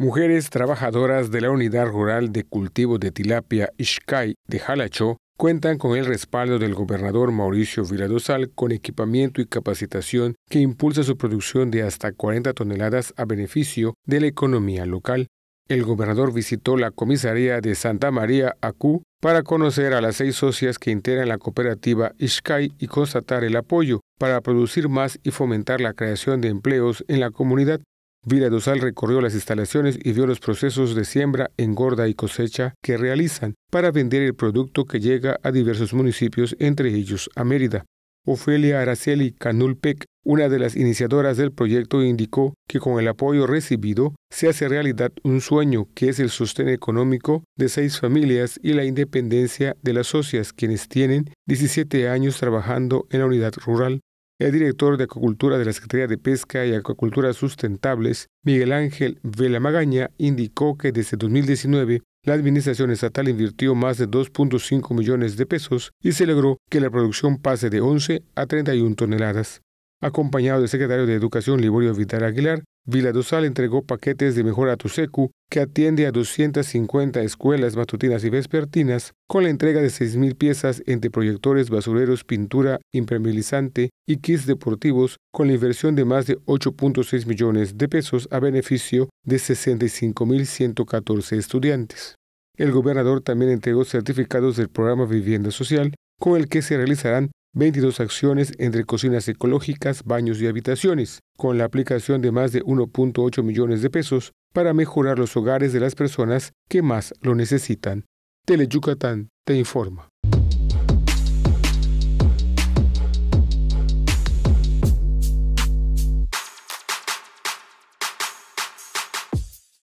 Mujeres trabajadoras de la Unidad Rural de Cultivo de Tilapia Ishkai de Jalacho cuentan con el respaldo del gobernador Mauricio viradosal con equipamiento y capacitación que impulsa su producción de hasta 40 toneladas a beneficio de la economía local. El gobernador visitó la comisaría de Santa María Acu para conocer a las seis socias que integran la cooperativa Ishkai y constatar el apoyo para producir más y fomentar la creación de empleos en la comunidad. Vila Dosal recorrió las instalaciones y vio los procesos de siembra, engorda y cosecha que realizan para vender el producto que llega a diversos municipios, entre ellos a Mérida. Ofelia Araceli Canulpec, una de las iniciadoras del proyecto, indicó que con el apoyo recibido se hace realidad un sueño que es el sostén económico de seis familias y la independencia de las socias quienes tienen 17 años trabajando en la unidad rural el director de Acuacultura de la Secretaría de Pesca y Acuacultura Sustentables, Miguel Ángel Vela Magaña, indicó que desde 2019 la Administración Estatal invirtió más de 2.5 millones de pesos y se logró que la producción pase de 11 a 31 toneladas. Acompañado del secretario de Educación Liborio Vidal Aguilar, Vila entregó paquetes de mejora a Tusecu, que atiende a 250 escuelas matutinas y vespertinas, con la entrega de 6.000 piezas entre proyectores, basureros, pintura impermeabilizante y kits deportivos, con la inversión de más de 8.6 millones de pesos a beneficio de 65.114 estudiantes. El gobernador también entregó certificados del programa Vivienda Social, con el que se realizarán 22 acciones entre cocinas ecológicas, baños y habitaciones, con la aplicación de más de 1.8 millones de pesos para mejorar los hogares de las personas que más lo necesitan. Tele Yucatán te informa.